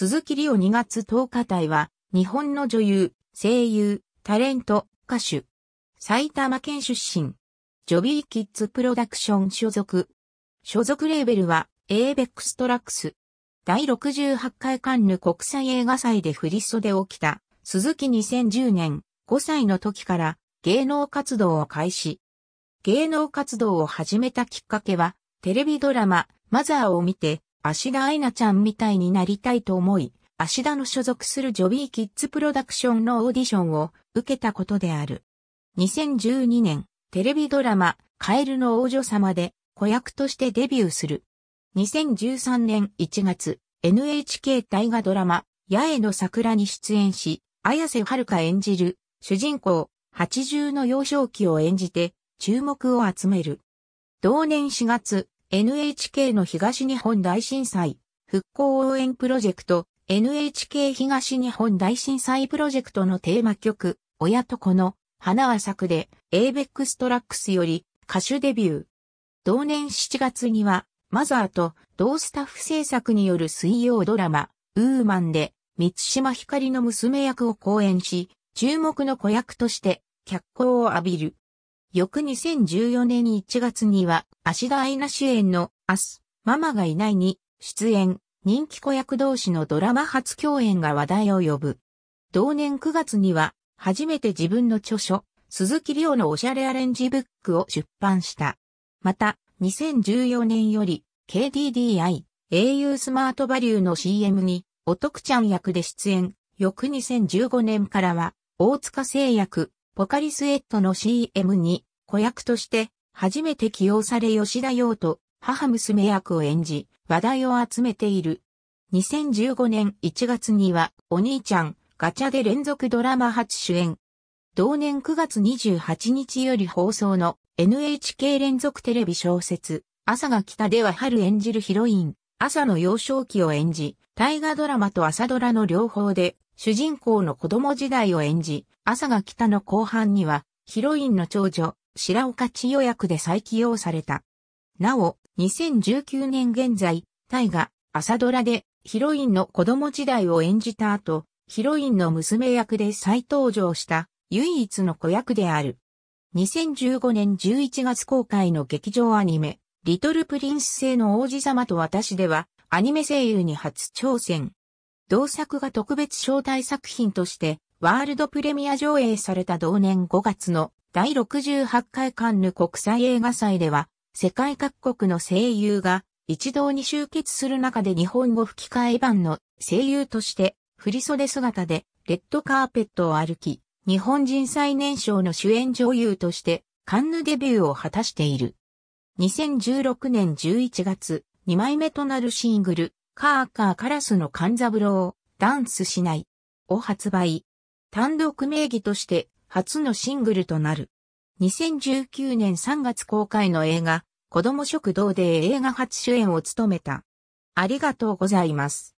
鈴木里夫2月10日隊は、日本の女優、声優、タレント、歌手。埼玉県出身。ジョビーキッズプロダクション所属。所属レーベルは、エーベックストラックス。第68回カンヌ国際映画祭で振り袖を着た、鈴木2010年5歳の時から芸能活動を開始。芸能活動を始めたきっかけは、テレビドラマ、マザーを見て、足田愛菜ちゃんみたいになりたいと思い、足田の所属するジョビーキッズプロダクションのオーディションを受けたことである。2012年、テレビドラマ、カエルの王女様で子役としてデビューする。2013年1月、NHK 大河ドラマ、八重の桜に出演し、綾瀬はるか演じる、主人公、八重の幼少期を演じて、注目を集める。同年4月、NHK の東日本大震災復興応援プロジェクト NHK 東日本大震災プロジェクトのテーマ曲親と子の花は咲くで a ックストラックスより歌手デビュー。同年7月にはマザーと同スタッフ制作による水曜ドラマウーマンで三島ひかりの娘役を講演し注目の子役として脚光を浴びる。翌2014年1月には芦田愛菜主演の明日、ママがいないに出演、人気子役同士のドラマ初共演が話題を呼ぶ。同年9月には、初めて自分の著書、鈴木亮のおしゃれアレンジブックを出版した。また、2014年より、KDDI、au スマートバリューの CM に、おとくちゃん役で出演。翌2015年からは、大塚製薬、ポカリスエットの CM に、子役として、初めて起用され吉田洋と母娘役を演じ、話題を集めている。2015年1月には、お兄ちゃん、ガチャで連続ドラマ初主演。同年9月28日より放送の NHK 連続テレビ小説、朝が来たでは春演じるヒロイン、朝の幼少期を演じ、大河ドラマと朝ドラの両方で、主人公の子供時代を演じ、朝が来たの後半には、ヒロインの長女、白岡千代役で再起用された。なお、2019年現在、大河、朝ドラでヒロインの子供時代を演じた後、ヒロインの娘役で再登場した唯一の子役である。2015年11月公開の劇場アニメ、リトルプリンス製の王子様と私では、アニメ声優に初挑戦。同作が特別招待作品として、ワールドプレミア上映された同年5月の第68回カンヌ国際映画祭では、世界各国の声優が一堂に集結する中で日本語吹き替え版の声優として、振袖姿でレッドカーペットを歩き、日本人最年少の主演女優として、カンヌデビューを果たしている。2016年11月、2枚目となるシングル、カーカーカラスのカンザブロを、ダンスしない、を発売。単独名義として初のシングルとなる。2019年3月公開の映画、子供食堂で映画初主演を務めた。ありがとうございます。